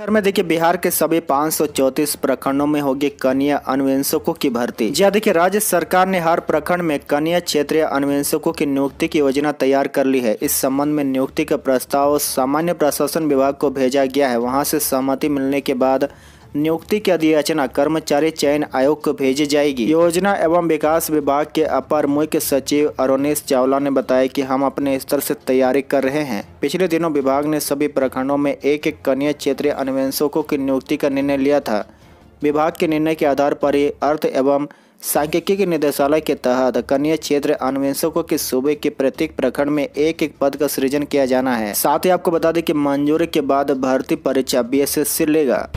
शिखर में देखिए बिहार के सभी पाँच प्रखंडों में होगी कन्या अन्वेषकों की भर्ती जी देखिए राज्य सरकार ने हर प्रखंड में कन्या क्षेत्रीय अन्वेषकों की नियुक्ति की योजना तैयार कर ली है इस संबंध में नियुक्ति का प्रस्ताव सामान्य प्रशासन विभाग को भेजा गया है वहाँ से सहमति मिलने के बाद नियुक्ति की अधियाचना कर्मचारी चयन आयोग को भेजी जाएगी योजना एवं विकास विभाग के अपर मुख्य सचिव अरुणेश चावला ने बताया कि हम अपने स्तर से तैयारी कर रहे हैं पिछले दिनों विभाग ने सभी प्रखंडों में एक एक कन्या क्षेत्रीय अन्वेषकों की नियुक्ति का निर्णय लिया था विभाग के निर्णय के आधार पर ही अर्थ एवं सांख्यिकी निदेशालय के तहत कन्या क्षेत्र अन्वेषकों के सूबे के प्रत्येक प्रखंड में एक एक पद का सृजन किया जाना है साथ ही आपको बता दें कि मंजूरी के बाद भर्ती परीक्षा बीएसएससी लेगा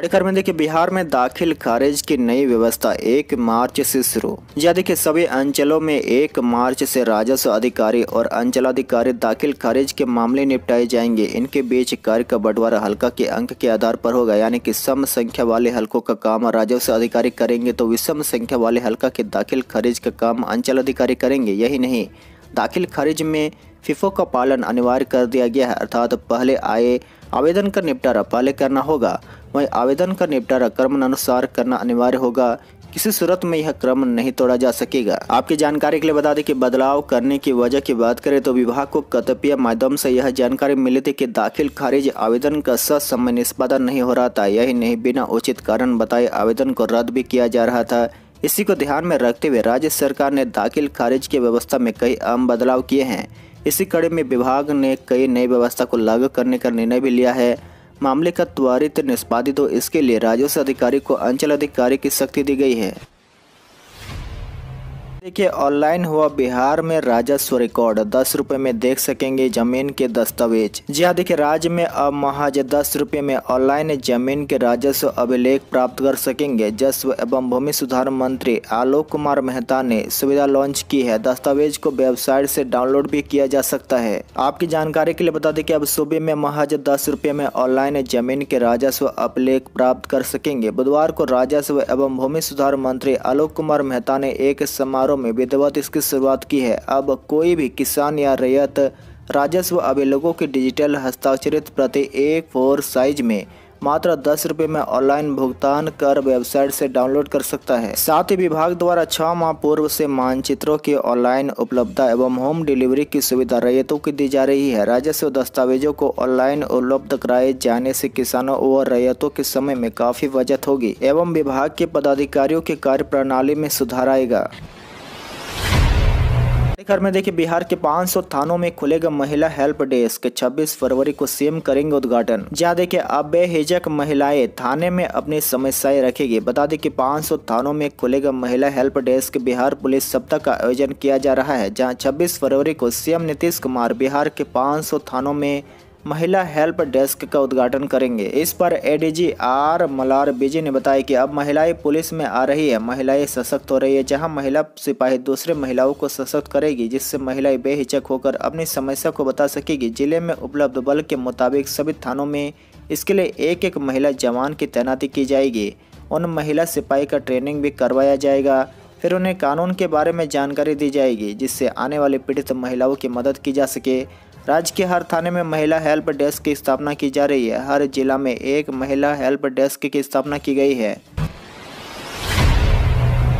खबर में देखिए बिहार में दाखिल खारिज की नई व्यवस्था एक मार्च से शुरू यदि के सभी अंचलों में एक मार्च से राजस्व अधिकारी और अंचलाधिकारी दाखिल खारिज के मामले निपटाए जाएंगे इनके बीच कार्य का बंटवारा हल्का के अंक के आधार पर होगा यानी कि सम संख्या वाले हल्कों का काम राजस्व अधिकारी करेंगे तो विषम संख्या वाले हल्का के दाखिल खारिज का काम अंचल अधिकारी करेंगे यही नहीं दाखिल खारिज में फिफो का पालन अनिवार्य कर दिया गया है अर्थात पहले आए आवेदन का निपटारा पहले करना होगा वहीं आवेदन का निपटारा क्रम अनुसार करना अनिवार्य होगा किसी सूरत में यह क्रम नहीं तोड़ा जा सकेगा आपकी जानकारी के लिए बता दें कि बदलाव करने की वजह की बात करें तो विभाग को कतपिया माध्यम से यह जानकारी मिली थी कि दाखिल खारिज आवेदन का समय निष्पादन नहीं हो रहा था यही नहीं बिना उचित कारण बताए आवेदन को रद्द भी किया जा रहा था इसी को ध्यान में रखते हुए राज्य सरकार ने दाखिल खारिज की व्यवस्था में कई अहम बदलाव किए हैं इसी कड़ी में विभाग ने कई नई व्यवस्था को लागू करने का निर्णय भी लिया है मामले का त्वरित निष्पादित हो इसके लिए राजस्व अधिकारी को अंचल अधिकारी की शक्ति दी गई है देखिए ऑनलाइन हुआ बिहार में राजस्व रिकॉर्ड दस रुपए में देख सकेंगे जमीन के दस्तावेज जी हाँ देखिये राज्य में अब महज दस रुपए में ऑनलाइन जमीन के राजस्व अभिलेख प्राप्त कर सकेंगे जस्व एवं भूमि सुधार मंत्री आलोक कुमार मेहता ने सुविधा लॉन्च की है दस्तावेज को वेबसाइट से डाउनलोड भी किया जा सकता है आपकी जानकारी के लिए बता दें की अब सूबे में महज दस रूपए में ऑनलाइन जमीन के राजस्व अभिलेख प्राप्त कर सकेंगे बुधवार को राजस्व एवं भूमि सुधार मंत्री आलोक कुमार मेहता ने एक समारोह सुधारों में विधिवत इसकी शुरुआत की है अब कोई भी किसान या रैयत राजस्व अभिलेखों के डिजिटल हस्ताक्षरित प्रति ए फोर साइज में मात्र दस रुपये में ऑनलाइन भुगतान कर वेबसाइट से डाउनलोड कर सकता है साथ ही विभाग द्वारा छह माह पूर्व से मानचित्रों की ऑनलाइन उपलब्धता एवं होम डिलीवरी की सुविधा रैयतों की दी जा रही है राजस्व दस्तावेजों को ऑनलाइन उपलब्ध कराए जाने से किसानों व रैयतों के समय में काफी बचत होगी एवं विभाग के पदाधिकारियों की कार्य प्रणाली में सुधार आएगा खबर में देखिए बिहार के 500 थानों में खुलेगा महिला हेल्प डेस्क 26 फरवरी को सीएम करेंगे उद्घाटन जहां देखिए अब बेहिजक महिलाएं थाने में अपनी समस्याएं रखेगी बता दें कि 500 थानों में खुलेगा महिला हेल्प डेस्क बिहार पुलिस सप्ताह का आयोजन किया जा रहा है जहाँ छब्बीस फरवरी को सीएम नीतीश कुमार बिहार के पाँच थानों में महिला हेल्प डेस्क का उद्घाटन करेंगे इस पर एडीजी आर मलार बेजी ने बताया कि अब महिलाएं पुलिस में आ रही है महिलाएं सशक्त हो रही है जहां महिला सिपाही दूसरे महिलाओं को सशक्त करेगी जिससे महिलाएं बेहिचक होकर अपनी समस्या को बता सकेगी जिले में उपलब्ध बल के मुताबिक सभी थानों में इसके लिए एक एक महिला जवान की तैनाती की जाएगी उन महिला सिपाही का ट्रेनिंग भी करवाया जाएगा फिर उन्हें कानून के बारे में जानकारी दी जाएगी जिससे आने वाली पीड़ित महिलाओं की मदद की जा सके राज्य के हर थाने में महिला हेल्प डेस्क की स्थापना की जा रही है हर जिला में एक महिला हेल्प डेस्क की स्थापना की गई है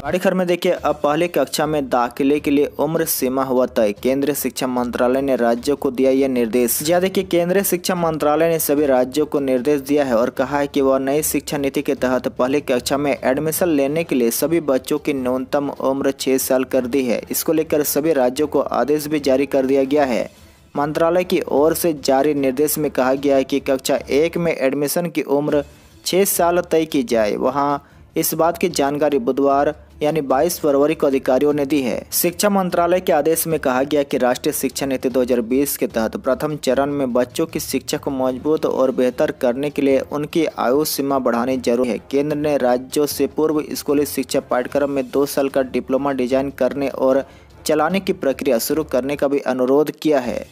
गाड़ीघर में देखिए अब पहले कक्षा में दाखिले के लिए उम्र सीमा हुआ तय केंद्रीय शिक्षा मंत्रालय ने राज्यों को दिया यह निर्देश यह हाँ, देखिए केंद्रीय शिक्षा मंत्रालय ने सभी राज्यों को निर्देश दिया है और कहा है कि वह नई शिक्षा नीति के तहत पहली कक्षा में एडमिशन लेने के लिए सभी बच्चों की न्यूनतम उम्र छह साल कर दी है इसको लेकर सभी राज्यों को आदेश भी जारी कर दिया गया है मंत्रालय की ओर से जारी निर्देश में कहा गया है कि कक्षा एक में एडमिशन की उम्र छः साल तय की जाए वहाँ इस बात की जानकारी बुधवार यानी 22 फरवरी को अधिकारियों ने दी है शिक्षा मंत्रालय के आदेश में कहा गया कि राष्ट्रीय शिक्षा नीति 2020 के तहत प्रथम चरण में बच्चों की शिक्षा को मजबूत और बेहतर करने के लिए उनकी आयु सीमा बढ़ाने जरूरी है केंद्र ने राज्यों से पूर्व स्कूली शिक्षा पाठ्यक्रम में दो साल का डिप्लोमा डिजाइन करने और चलाने की प्रक्रिया शुरू करने का भी अनुरोध किया है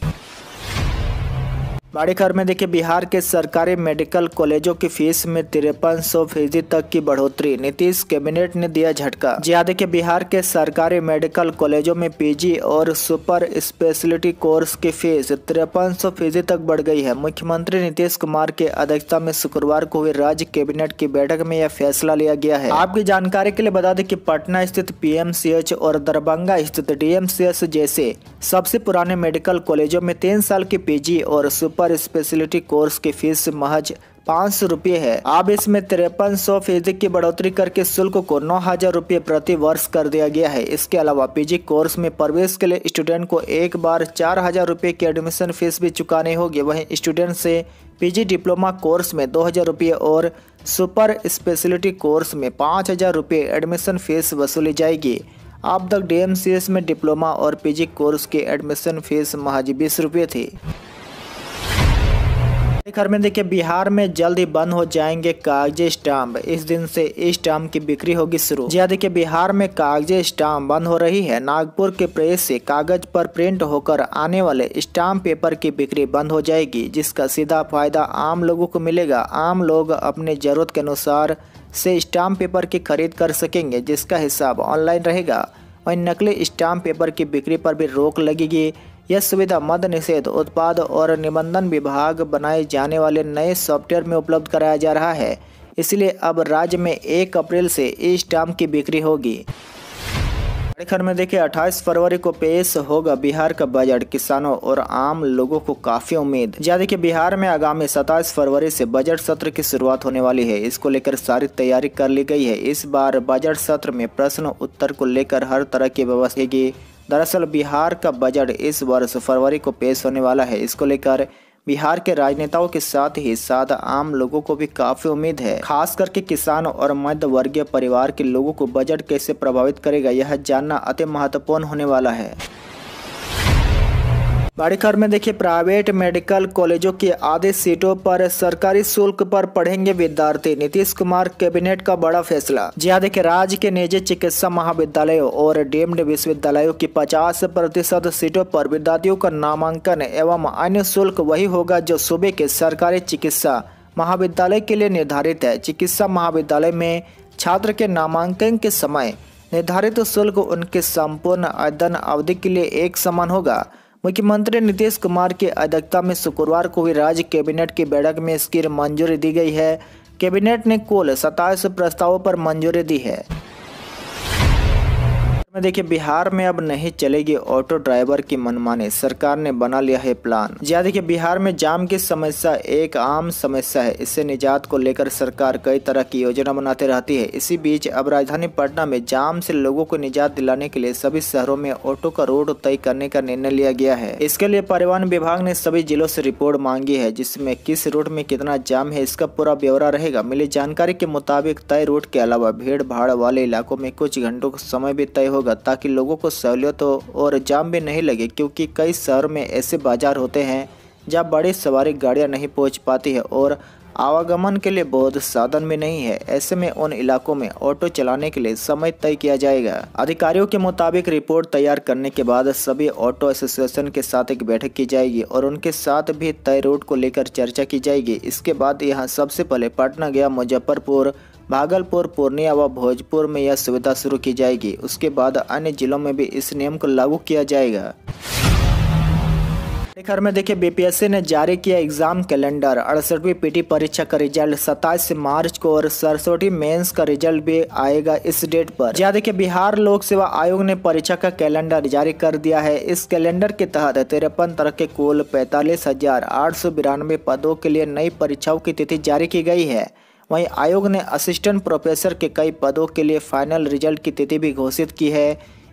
बड़ी खबर में देखिए बिहार के सरकारी मेडिकल कॉलेजों की फीस में तिरपन सौ फीसदी तक की बढ़ोतरी नीतीश कैबिनेट ने दिया झटका जी हाँ देखिए बिहार के सरकारी मेडिकल कॉलेजों में पीजी और सुपर स्पेशलिटी कोर्स की फीस तिरपन सौ फीसदी तक बढ़ गई है मुख्यमंत्री नीतीश कुमार के अध्यक्षता में शुक्रवार को हुई राज्य कैबिनेट की बैठक में यह फैसला लिया गया है आपकी जानकारी के लिए बता दें की पटना स्थित पी और दरभंगा स्थित डी जैसे सबसे पुराने मेडिकल कॉलेजों में तीन साल की पीजी और सुपर सुपर स्पेशलिटी कोर्स की फीस महज पाँच सौ रूपये है अब इसमें तिरपन सौ फीसदी की बढ़ोतरी करके शुल्क को नौ हजार रूपये प्रति वर्ष कर दिया गया है इसके अलावा पीजी कोर्स में प्रवेश के लिए स्टूडेंट को एक बार चार हजार रूपये की एडमिशन फीस भी चुकानी होगी वहीं स्टूडेंट से पीजी डिप्लोमा कोर्स में दो हजार रूपये और सुपर स्पेशलिटी कोर्स में पाँच हजार रूपये एडमिशन फीस वसूली जाएगी अब तक एस में डिप्लोमा और पीजी कोर्स की एडमिशन फीस महज बीस रुपये थी खबर में देखिए बिहार में जल्द ही बंद हो जाएंगे कागजी स्टाम्प इस दिन से स्टाम्प की बिक्री होगी शुरू जी हाँ, देखिए बिहार में कागजी स्टाम्प बंद हो रही है नागपुर के प्रेस से कागज पर प्रिंट होकर आने वाले स्टाम्प पेपर की बिक्री बंद हो जाएगी जिसका सीधा फायदा आम लोगों को मिलेगा आम लोग अपने जरूरत के अनुसार से स्टाम्प पेपर की खरीद कर सकेंगे जिसका हिसाब ऑनलाइन रहेगा और नकली स्टाम्प पेपर की बिक्री पर भी रोक लगेगी यह सुविधा मद निषेध उत्पाद और निबंधन विभाग बनाए जाने वाले नए सॉफ्टवेयर में उपलब्ध कराया जा रहा है इसलिए अब राज्य में एक अप्रैल से ई स्टाम्प की बिक्री होगी खर में देखिए 28 फरवरी को पेश होगा बिहार का बजट किसानों और आम लोगों को काफी उम्मीद ज्यादा की बिहार में आगामी 27 फरवरी से बजट सत्र की शुरुआत होने वाली है इसको लेकर सारी तैयारी कर ली गई है इस बार बजट सत्र में प्रश्न उत्तर को लेकर हर तरह की व्यवस्था की दरअसल बिहार का बजट इस वर्ष फरवरी को पेश होने वाला है इसको लेकर बिहार के राजनेताओं के साथ ही साथ आम लोगों को भी काफी उम्मीद है खास करके किसान और मध्य वर्गीय परिवार के लोगों को बजट कैसे प्रभावित करेगा यह जानना अति महत्वपूर्ण होने वाला है बाड़ीखर में देखिए प्राइवेट मेडिकल कॉलेजों की आधी सीटों पर सरकारी शुल्क पर पढ़ेंगे विद्यार्थी नीतीश कुमार कैबिनेट का बड़ा फैसला जी हाँ देखिये राज्य के निजी चिकित्सा महाविद्यालयों और डीम्ड विश्वविद्यालयों की 50 प्रतिशत सीटों पर विद्यार्थियों का नामांकन एवं अन्य शुल्क वही होगा जो सूबे के सरकारी चिकित्सा महाविद्यालय के लिए निर्धारित है चिकित्सा महाविद्यालय में छात्र के नामांकन के समय निर्धारित शुल्क उनके संपूर्ण अध्ययन अवधि के लिए एक समान होगा मुख्यमंत्री नीतीश कुमार की अध्यक्षता में शुक्रवार को हुई राज्य कैबिनेट की बैठक में इसकी मंजूरी दी गई है कैबिनेट ने कुल सताईस प्रस्तावों पर मंजूरी दी है में देखिए बिहार में अब नहीं चलेगी ऑटो ड्राइवर की मनमानी सरकार ने बना लिया है प्लान यह हाँ, देखिए बिहार में जाम की समस्या एक आम समस्या है इससे निजात को लेकर सरकार कई तरह की योजना बनाते रहती है इसी बीच अब राजधानी पटना में जाम से लोगों को निजात दिलाने के लिए सभी शहरों में ऑटो का रोड तय करने का निर्णय लिया गया है इसके लिए परिवहन विभाग ने सभी जिलों ऐसी रिपोर्ट मांगी है जिसमे किस रूट में कितना जाम है इसका पूरा ब्यौरा रहेगा मिली जानकारी के मुताबिक तय रूट के अलावा भीड़ भाड़ वाले इलाकों में कुछ घंटों का समय भी तय होगा होगा ताकि लोगों को सहूलियत हो और जाम भी नहीं लगे क्योंकि कई शहर में ऐसे बाजार होते हैं जहाँ बड़ी सवारी गाड़ियाँ नहीं पहुँच पाती है और आवागमन के लिए बहुत साधन भी नहीं है ऐसे में उन इलाकों में ऑटो चलाने के लिए समय तय किया जाएगा अधिकारियों के मुताबिक रिपोर्ट तैयार करने के बाद सभी ऑटो एसोसिएशन के साथ एक बैठक की जाएगी और उनके साथ भी तय रूट को लेकर चर्चा की जाएगी इसके बाद यहां सबसे पहले पटना गया मुजफ्फरपुर भागलपुर पूर्णिया व भोजपुर में यह सुविधा शुरू की जाएगी उसके बाद अन्य जिलों में भी इस नियम को लागू किया जाएगा खबर में देखिए बीपीएससी ने जारी किया एग्जाम कैलेंडर अड़सठवीं पीटी परीक्षा का रिजल्ट 27 मार्च को और सरसठी मेंस का रिजल्ट भी आएगा इस डेट पर जहाँ देखिए बिहार लोक सेवा आयोग ने परीक्षा का कैलेंडर जारी कर दिया है इस कैलेंडर के तहत तिरपन तरह के कुल पैतालीस पदों के लिए नई परीक्षाओं की तिथि जारी की गयी है वहीं आयोग ने असिस्टेंट प्रोफेसर के कई पदों के लिए फाइनल रिजल्ट की तिथि भी घोषित की है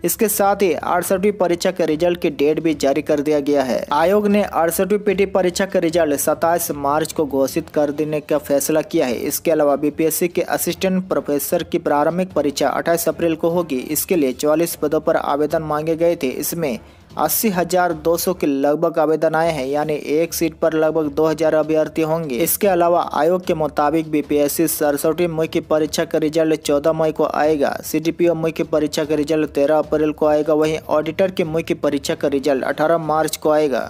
इसके साथ ही अड़सठवीं परीक्षा के रिजल्ट की डेट भी जारी कर दिया गया है आयोग ने अड़सठवीं पीटी परीक्षा के रिजल्ट 27 मार्च को घोषित कर देने का फैसला किया है इसके अलावा बीपीएससी के असिस्टेंट प्रोफेसर की प्रारंभिक परीक्षा 28 अप्रैल को होगी इसके लिए 44 पदों पर आवेदन मांगे गए थे इसमें अस्सी हजार दो सौ के लगभग आवेदन आए हैं यानी एक सीट पर लगभग दो हजार अभ्यर्थी होंगे इसके अलावा आयोग के मुताबिक बीपीएससी सड़सठवीं मुख्य की परीक्षा का रिजल्ट चौदह मई को आएगा सीडीपीओ मुख्य की परीक्षा का रिजल्ट तेरह अप्रैल को आएगा वहीं ऑडिटर की मुख्य परीक्षा का रिजल्ट अठारह मार्च को आएगा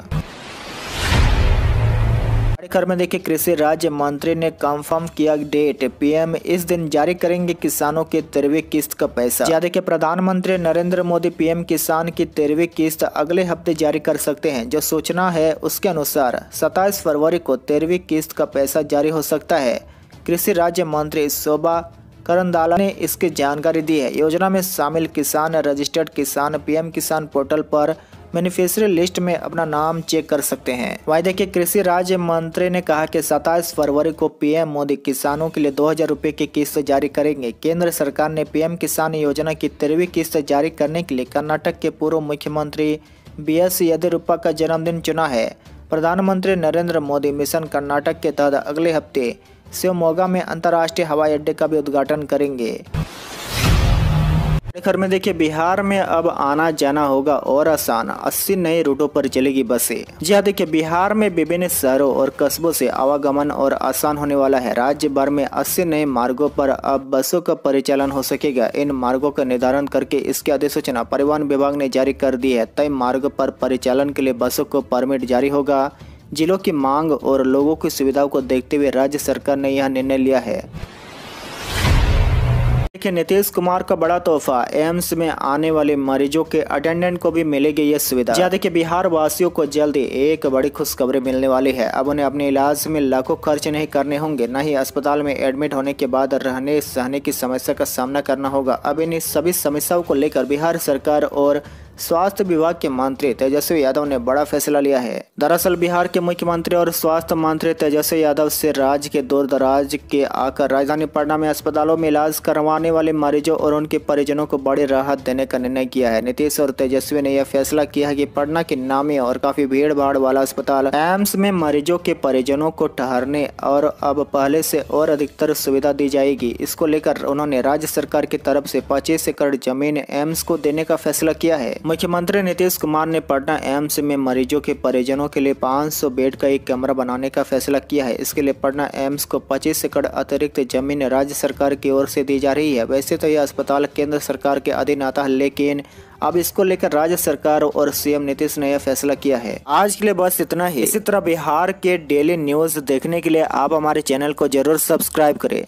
खबर में देखिए कृषि राज्य मंत्री ने कंफर्म किया डेट पीएम इस दिन जारी करेंगे किसानों की तेरहवीं किस्त का पैसा याद देखिए प्रधानमंत्री नरेंद्र मोदी पीएम किसान की तेरहवीं किस्त अगले हफ्ते जारी कर सकते हैं जो सूचना है उसके अनुसार सताईस फरवरी को तेरहवीं किस्त का पैसा जारी हो सकता है कृषि राज्य मंत्री शोभा करंदाला ने इसकी जानकारी दी है योजना में शामिल किसान रजिस्टर्ड किसान पीएम किसान पोर्टल पर बेनिफिशियरी लिस्ट में अपना नाम चेक कर सकते हैं वही देखिए कृषि राज्य मंत्री ने कहा कि 27 फरवरी को पीएम मोदी किसानों के लिए दो हजार रूपए की किस्त जारी करेंगे केंद्र सरकार ने पीएम किसान योजना की तेरहवीं किस्त जारी करने के लिए कर्नाटक के पूर्व मुख्यमंत्री बी एस येदियुरप्पा का जन्मदिन चुना है प्रधानमंत्री नरेंद्र मोदी मिशन कर्नाटक के तहत अगले हफ्ते शिवमोगा में अंतर्राष्ट्रीय हवाई अड्डे का भी उद्घाटन करेंगे खबर में देखिए बिहार में अब आना जाना होगा और आसान 80 नए रूटों पर चलेगी बसें जी हाँ देखिए बिहार में विभिन्न शहरों और कस्बों से आवागमन और आसान होने वाला है राज्य भर में 80 नए मार्गों पर अब बसों का परिचालन हो सकेगा इन मार्गों का निर्धारण करके इसकी अधिसूचना परिवहन विभाग ने जारी कर दी है तय मार्ग पर परिचालन के लिए बसों को परमिट जारी होगा जिलों की मांग और लोगों की सुविधाओं को देखते हुए राज्य सरकार ने यह निर्णय लिया है देखिए नीतीश कुमार का बड़ा तोहफा एम्स में आने वाले मरीजों के अटेंडेंट को भी मिलेगी ये सुविधा याद हाँ, देखिए बिहार वासियों को जल्दी एक बड़ी खुशखबरी मिलने वाली है अब उन्हें अपने इलाज में लाखों खर्च नहीं करने होंगे न ही अस्पताल में एडमिट होने के बाद रहने सहने की समस्या का सामना करना होगा अब इन सभी समस्याओं को लेकर बिहार सरकार और स्वास्थ्य विभाग के मंत्री तेजस्वी यादव ने बड़ा फैसला लिया है दरअसल बिहार के मुख्यमंत्री और स्वास्थ्य मंत्री तेजस्वी यादव से राज्य के दूर दराज के आकर राजधानी पटना में अस्पतालों में इलाज करवाने वाले मरीजों और उनके परिजनों को बड़ी राहत देने का निर्णय किया है नीतीश और तेजस्वी ने यह फैसला किया है कि पटना के नामी और काफी भीड़ भाड़ वाला अस्पताल एम्स में मरीजों के परिजनों को ठहरने और अब पहले से और अधिकतर सुविधा दी जाएगी इसको लेकर उन्होंने राज्य सरकार की तरफ से पच्चीस एकड़ जमीन एम्स को देने का फैसला किया है मुख्यमंत्री नीतीश कुमार ने पटना एम्स में मरीजों के परिजनों के लिए 500 बेड का एक कमरा बनाने का फैसला किया है इसके लिए पटना एम्स को 25 एकड़ अतिरिक्त जमीन राज्य सरकार की ओर से दी जा रही है वैसे तो यह अस्पताल केंद्र सरकार के अधीन आता है लेकिन अब इसको लेकर राज्य सरकार और सीएम नीतीश ने यह फैसला किया है आज के लिए बस इतना ही इसी तरह बिहार के डेली न्यूज देखने के लिए आप हमारे चैनल को जरूर सब्सक्राइब करें